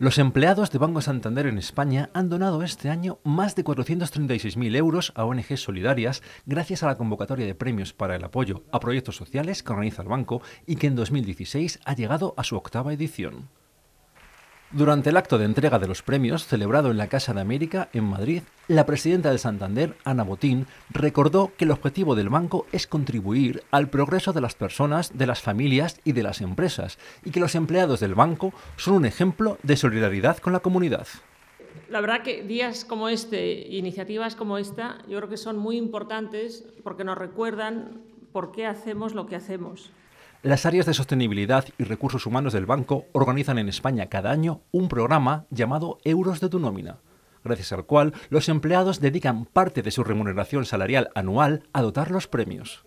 Los empleados de Banco Santander en España han donado este año más de 436.000 euros a ONG solidarias gracias a la convocatoria de premios para el apoyo a proyectos sociales que organiza el banco y que en 2016 ha llegado a su octava edición. Durante el acto de entrega de los premios celebrado en la Casa de América, en Madrid, la presidenta de Santander, Ana Botín, recordó que el objetivo del banco es contribuir al progreso de las personas, de las familias y de las empresas, y que los empleados del banco son un ejemplo de solidaridad con la comunidad. La verdad que días como este, iniciativas como esta, yo creo que son muy importantes porque nos recuerdan por qué hacemos lo que hacemos. Las áreas de sostenibilidad y recursos humanos del banco organizan en España cada año un programa llamado Euros de tu nómina, gracias al cual los empleados dedican parte de su remuneración salarial anual a dotar los premios.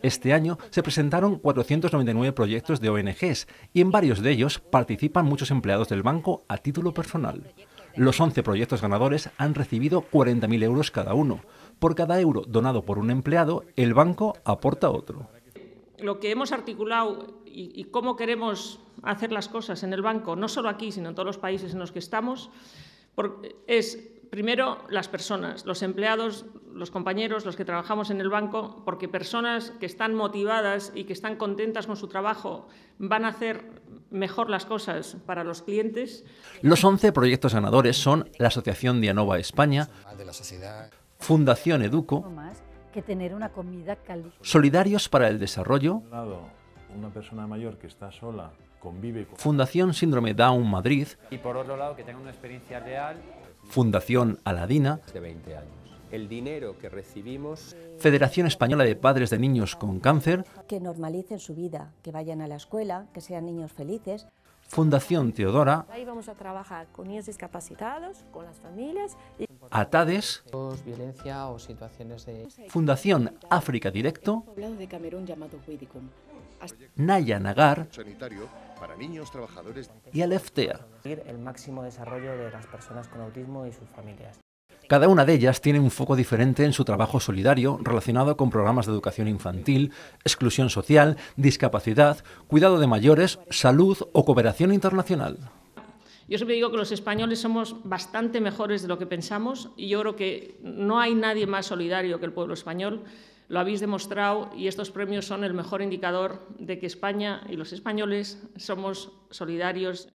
Este año se presentaron 499 proyectos de ONGs y en varios de ellos participan muchos empleados del banco a título personal. Los 11 proyectos ganadores han recibido 40.000 euros cada uno. Por cada euro donado por un empleado, el banco aporta otro lo que hemos articulado y, cómo queremos hacer las cosas en el banco, no solo aquí, sino en todos los países en los que estamos, es primero las personas, los empleados, los compañeros, los que trabajamos en el banco, porque personas que están motivadas y que están contentas con su trabajo van a hacer mejor las cosas para los clientes. Los 11 proyectos ganadores son la Asociación Dianova España, Fundación Educo, que tener una comida caliente... Solidarios para el desarrollo. Una persona mayor que está sola convive con... Fundación Síndrome Down Madrid. Y por otro lado, que tenga una experiencia real. Fundación Aladina. De 20 años. El dinero que recibimos. Federación Española de Padres de Niños con Cáncer. Que normalicen su vida, que vayan a la escuela, que sean niños felices. Fundación Teodora, Ahí vamos a trabajar con niños discapacitados, con las familias, y... ATADES, violencia o situaciones de... Fundación África Directo, de Camerún llamado Naya Nagar sanitario para niños trabajadores y Aleftea. El máximo desarrollo de las personas con autismo y sus familias. Cada una de ellas tiene un foco diferente en su trabajo solidario relacionado con programas de educación infantil, exclusión social, discapacidad, cuidado de mayores, salud o cooperación internacional. Yo siempre digo que los españoles somos bastante mejores de lo que pensamos y yo creo que no hay nadie más solidario que el pueblo español. Lo habéis demostrado y estos premios son el mejor indicador de que España y los españoles somos solidarios.